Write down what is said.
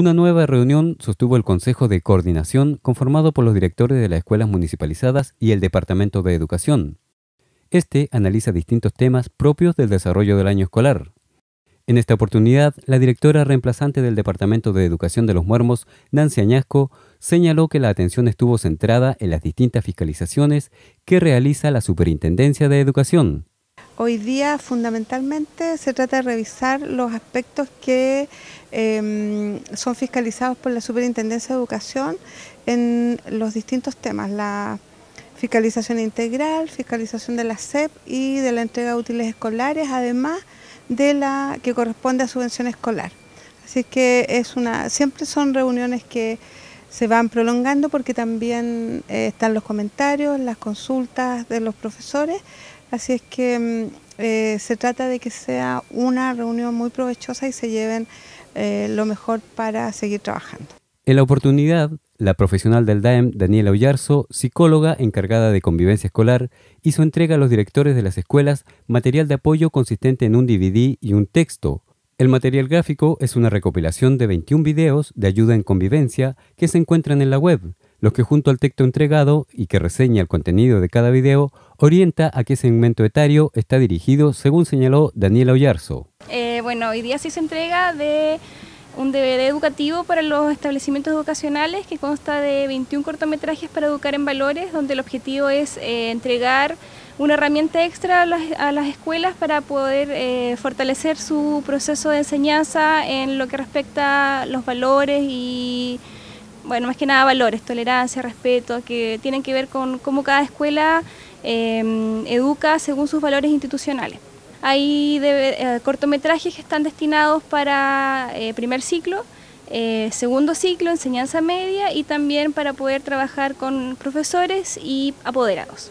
Una nueva reunión sostuvo el Consejo de Coordinación conformado por los directores de las escuelas municipalizadas y el Departamento de Educación. Este analiza distintos temas propios del desarrollo del año escolar. En esta oportunidad, la directora reemplazante del Departamento de Educación de los Muermos, Nancy Añasco, señaló que la atención estuvo centrada en las distintas fiscalizaciones que realiza la Superintendencia de Educación, Hoy día fundamentalmente se trata de revisar los aspectos que em, son fiscalizados por la Superintendencia de Educación en los distintos temas, la fiscalización integral, fiscalización de la SEP y de la entrega de útiles escolares, además de la que corresponde a subvención escolar. Así que es una, siempre son reuniones que se van prolongando porque también eh, están los comentarios, las consultas de los profesores, Así es que mm, eh, se trata de que sea una reunión muy provechosa y se lleven eh, lo mejor para seguir trabajando. En la oportunidad, la profesional del DAEM, Daniela Ollarzo, psicóloga encargada de convivencia escolar, hizo entrega a los directores de las escuelas material de apoyo consistente en un DVD y un texto. El material gráfico es una recopilación de 21 videos de ayuda en convivencia que se encuentran en la web lo que junto al texto entregado y que reseña el contenido de cada video orienta a qué segmento etario está dirigido, según señaló Daniela Ollarzo. Eh, bueno, hoy día sí se entrega de un DVD educativo para los establecimientos educacionales que consta de 21 cortometrajes para educar en valores, donde el objetivo es eh, entregar una herramienta extra a las, escuelas para poder eh, fortalecer su proceso de enseñanza en lo que respecta a los valores y bueno, más que nada valores, tolerancia, respeto, que tienen que ver con cómo cada escuela em, educa según sus valores institucionales. Hay eh, cortometrajes que están destinados para eh, primer ciclo, eh, segundo ciclo, enseñanza media y también para poder trabajar con profesores y apoderados.